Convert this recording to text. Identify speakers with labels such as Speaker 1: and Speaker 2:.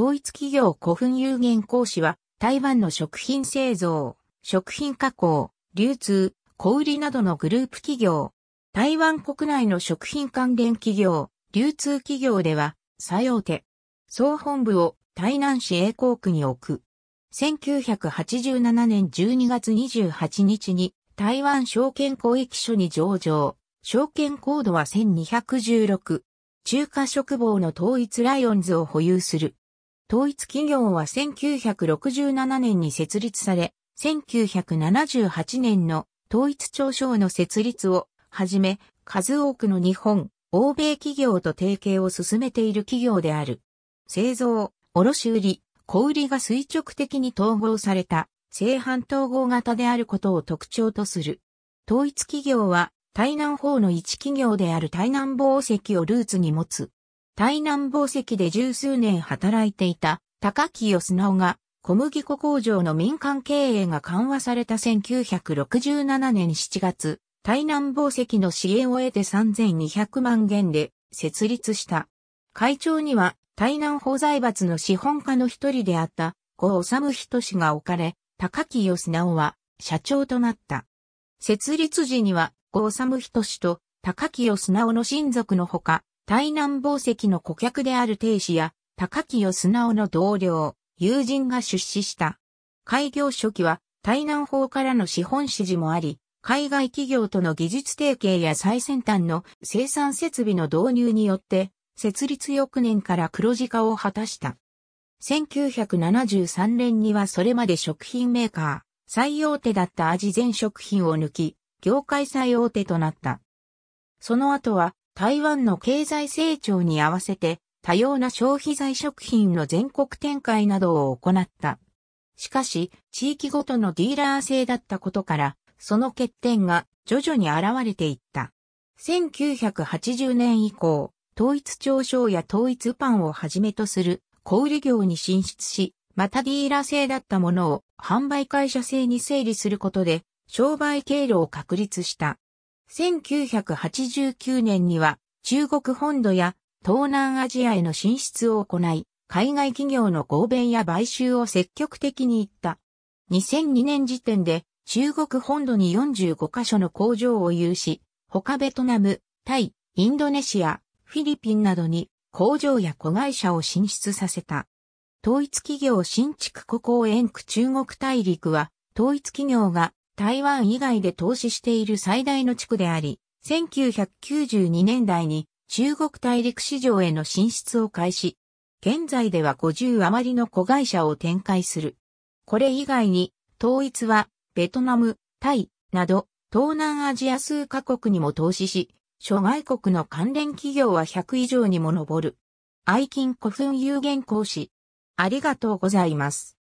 Speaker 1: 統一企業古墳有限公司は、台湾の食品製造、食品加工、流通、小売などのグループ企業。台湾国内の食品関連企業、流通企業では、最大手。総本部を台南市栄光区に置く。1987年12月28日に台湾証券交易所に上場。証券コードは1216。中華食房の統一ライオンズを保有する。統一企業は1967年に設立され、1978年の統一庁省の設立をはじめ、数多くの日本、欧米企業と提携を進めている企業である。製造、卸売、小売が垂直的に統合された、正反統合型であることを特徴とする。統一企業は、台南方の一企業である台南防石をルーツに持つ。台南宝石で十数年働いていた高木義直が小麦粉工場の民間経営が緩和された1967年7月、台南宝石の支援を得て3200万元で設立した。会長には台南法財閥の資本家の一人であった小治仁氏が置かれ、高木義直は社長となった。設立時には小治仁氏と高木義直の親族のほか、台南宝石の顧客である亭主や高清素直の同僚、友人が出資した。開業初期は台南法からの資本指示もあり、海外企業との技術提携や最先端の生産設備の導入によって、設立翌年から黒字化を果たした。1973年にはそれまで食品メーカー、最大手だった味全食品を抜き、業界最大手となった。その後は台湾の経済成長に合わせて多様な消費財食品の全国展開などを行った。しかし、地域ごとのディーラー制だったことから、その欠点が徐々に現れていった。1980年以降、統一調商や統一パンをはじめとする小売業に進出し、またディーラー制だったものを販売会社制に整理することで商売経路を確立した。1989年には中国本土や東南アジアへの進出を行い、海外企業の合弁や買収を積極的に行った。2002年時点で中国本土に45カ所の工場を有し、他ベトナム、タイ、インドネシア、フィリピンなどに工場や子会社を進出させた。統一企業新築古を園区中国大陸は統一企業が台湾以外で投資している最大の地区であり、1992年代に中国大陸市場への進出を開始。現在では50余りの子会社を展開する。これ以外に、統一は、ベトナム、タイ、など、東南アジア数カ国にも投資し、諸外国の関連企業は100以上にも上る。愛金古墳有限講師。ありがとうございます。